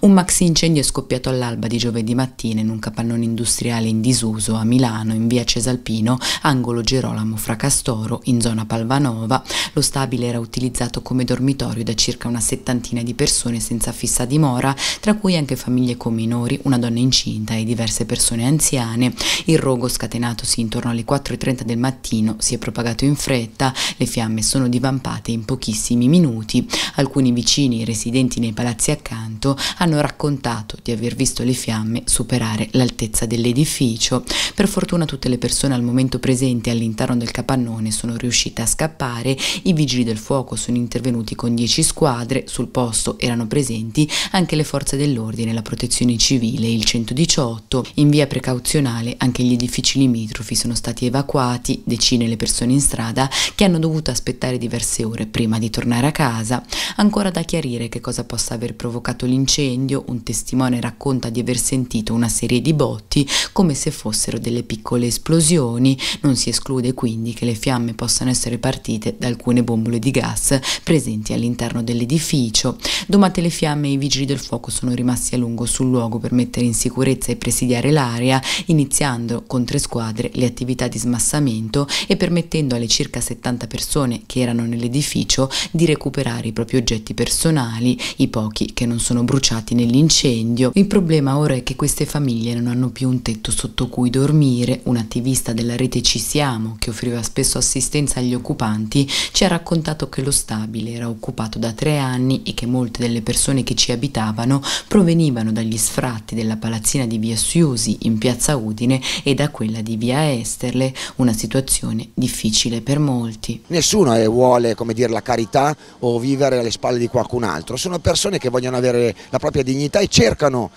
Un maxi incendio è scoppiato all'alba di giovedì mattina in un capannone industriale in disuso a Milano, in via Cesalpino, angolo Gerolamo Fracastoro, in zona Palvanova. Lo stabile era utilizzato come dormitorio da circa una settantina di persone senza fissa dimora, tra cui anche famiglie con minori, una donna incinta e diverse persone anziane. Il rogo scatenatosi intorno alle 4.30 del mattino si è propagato in fretta, le fiamme sono divampate in pochissimi minuti. Alcuni vicini residenti nei palazzi accanto hanno hanno raccontato di aver visto le fiamme superare l'altezza dell'edificio. Per fortuna tutte le persone al momento presenti all'interno del capannone sono riuscite a scappare, i vigili del fuoco sono intervenuti con 10 squadre, sul posto erano presenti anche le forze dell'ordine, la protezione civile, il 118, in via precauzionale anche gli edifici limitrofi sono stati evacuati, decine le persone in strada che hanno dovuto aspettare diverse ore prima di tornare a casa, ancora da chiarire che cosa possa aver provocato l'incendio incendio un testimone racconta di aver sentito una serie di botti come se fossero delle piccole esplosioni, non si esclude quindi che le fiamme possano essere partite da alcune bombole di gas presenti all'interno dell'edificio. Domate le fiamme i vigili del fuoco sono rimasti a lungo sul luogo per mettere in sicurezza e presidiare l'area, iniziando con tre squadre le attività di smassamento e permettendo alle circa 70 persone che erano nell'edificio di recuperare i propri oggetti personali, i pochi che non sono bruciati danneggiati nell'incendio, il problema ora è che queste famiglie non hanno più un tetto sotto cui dormire. Un attivista della rete Ci Siamo, che offriva spesso assistenza agli occupanti, ci ha raccontato che lo stabile era occupato da tre anni e che molte delle persone che ci abitavano provenivano dagli sfratti della palazzina di via Siusi in piazza Udine e da quella di via Esterle, una situazione difficile per molti. Nessuno vuole come dire, la carità o vivere alle spalle di qualcun altro, sono persone che vogliono avere la propria propria dignità e cercano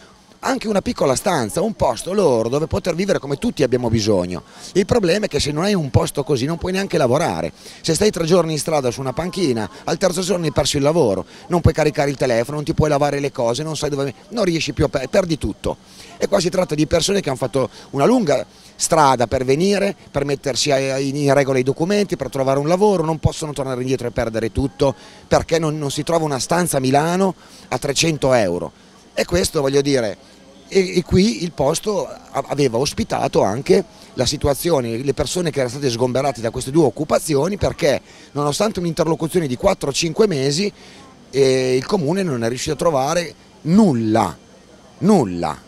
anche una piccola stanza, un posto loro dove poter vivere come tutti abbiamo bisogno. Il problema è che se non hai un posto così non puoi neanche lavorare. Se stai tre giorni in strada su una panchina, al terzo giorno hai perso il lavoro, non puoi caricare il telefono, non ti puoi lavare le cose, non sai dove... non riesci più a... perdi tutto. E qua si tratta di persone che hanno fatto una lunga strada per venire, per mettersi in regola i documenti, per trovare un lavoro, non possono tornare indietro e perdere tutto perché non, non si trova una stanza a Milano a 300 euro. E questo voglio dire, e, e, qui il posto aveva ospitato anche la situazione, le persone che erano state sgomberate da queste due occupazioni perché nonostante un'interlocuzione di 4-5 mesi eh, il comune non è riuscito a trovare nulla, nulla